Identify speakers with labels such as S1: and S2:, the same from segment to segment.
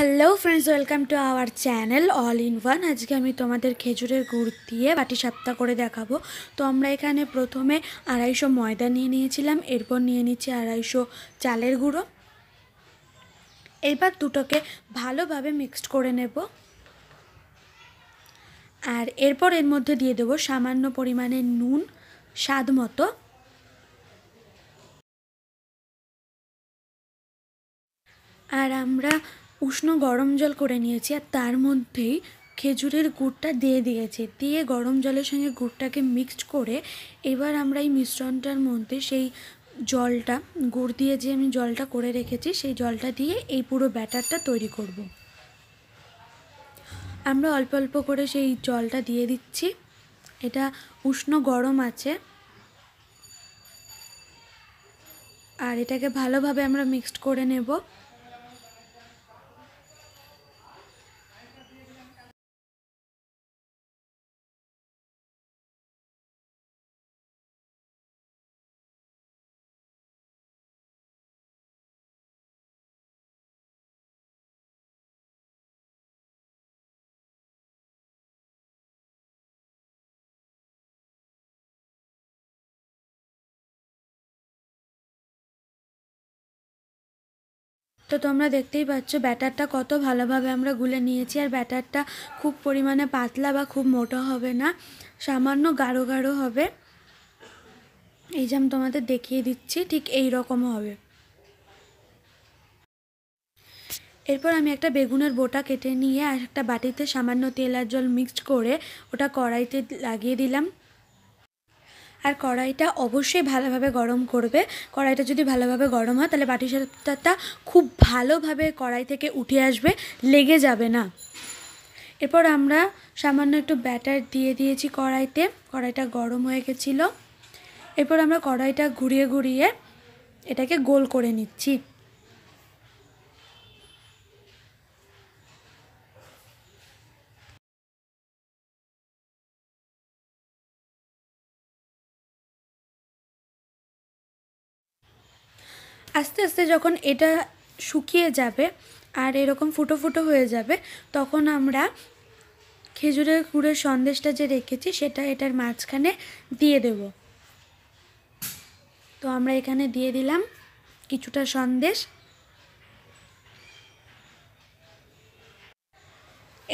S1: Hello friends welcome to our channel all in one আজকে আমি তোমাদের খেজুরের গুড় দিয়ে বাটি সাপ্তাহ করে দেখাবো তো আমরা এখানে প্রথমে আড়াইশো ময়দা নিয়ে নিয়েছিলাম এরপর নিয়ে নিচ্ছি আড়াইশো চালের গুঁড়ো এবার দুটোকে ভালোভাবে মিক্সড করে নেব আর এরপর এর মধ্যে দিয়ে দেবো সামান্য পরিমাণে নুন স্বাদ মতো আর আমরা উষ্ণ গরম জল করে নিয়েছি আর তার মধ্যেই খেজুরের গুড়টা দিয়ে দিয়েছি দিয়ে গরম জলের সঙ্গে গুড়টাকে মিক্সড করে এবার আমরা এই মিশ্রণটার মধ্যে সেই জলটা গুড় দিয়ে যে আমি জলটা করে রেখেছি সেই জলটা দিয়ে এই পুরো ব্যাটারটা তৈরি করব। আমরা অল্প অল্প করে সেই জলটা দিয়ে দিচ্ছি এটা উষ্ণ গরম আছে আর এটাকে ভালোভাবে আমরা মিক্সড করে নেব তো তোমরা দেখতেই পাচ্ছ ব্যাটারটা কত ভালোভাবে আমরা গুলে নিয়েছি আর ব্যাটারটা খুব পরিমাণে পাতলা বা খুব মোটা হবে না সামান্য গাঢ় গাঢ় হবে এই যে আমি তোমাদের দেখিয়ে দিচ্ছি ঠিক এই রকম হবে এরপর আমি একটা বেগুনের বোটা কেটে নিয়ে আর একটা বাটিতে সামান্য তেল আর জল মিক্সড করে ওটা কড়াইতে লাগিয়ে দিলাম আর কড়াইটা অবশ্যই ভালোভাবে গরম করবে কড়াইটা যদি ভালোভাবে গরম হয় তাহলে বাটি সাপটাটা খুব ভালোভাবে কড়াই থেকে উঠে আসবে লেগে যাবে না এরপর আমরা সামান্য একটু ব্যাটার দিয়ে দিয়েছি কড়াইতে কড়াইটা গরম হয়ে গেছিলো এরপর আমরা কড়াইটা ঘুরিয়ে ঘুরিয়ে এটাকে গোল করে নিচ্ছি আস্তে আস্তে যখন এটা শুকিয়ে যাবে আর এরকম ফুটো ফুটো হয়ে যাবে তখন আমরা খেজুরের গুড়ের সন্দেশটা যে রেখেছি সেটা এটার মাঝখানে দিয়ে দেব তো আমরা এখানে দিয়ে দিলাম কিছুটা সন্দেশ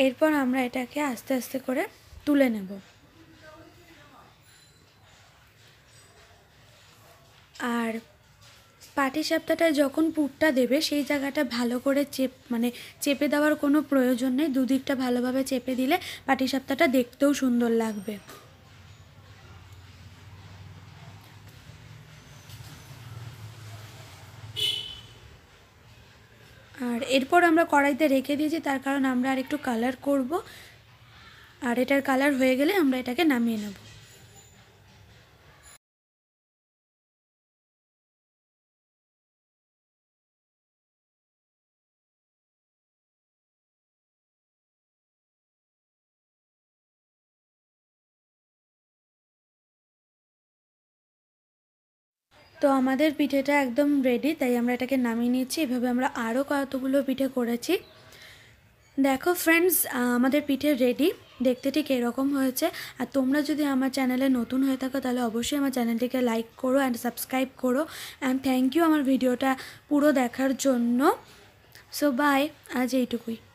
S1: এরপর আমরা এটাকে আস্তে আস্তে করে তুলে নেব আর পাটিসাপটাটা যখন পুরটা দেবে সেই জায়গাটা ভালো করে চেপ মানে চেপে দেওয়ার কোনো প্রয়োজন নেই দুদিকটা ভালোভাবে চেপে দিলে পাটিসাপ্তাটা দেখতেও সুন্দর লাগবে আর এরপর আমরা কড়াইতে রেখে দিয়েছি তার কারণ আমরা আর একটু কালার করব আর এটার কালার হয়ে গেলে আমরা এটাকে নামিয়ে নেবো তো আমাদের পিঠেটা একদম রেডি তাই আমরা এটাকে নামিয়ে নিয়েছি এভাবে আমরা আরও কতগুলো পিঠে করেছি দেখো ফ্রেন্ডস আমাদের পিঠে রেডি দেখতে ঠিক এরকম হয়েছে আর তোমরা যদি আমার চ্যানেলে নতুন হয়ে থাকো তাহলে অবশ্যই আমার চ্যানেলটিকে লাইক করো অ্যান্ড সাবস্ক্রাইব করো অ্যান্ড থ্যাংক ইউ আমার ভিডিওটা পুরো দেখার জন্য সো বাই আজ এইটুকুই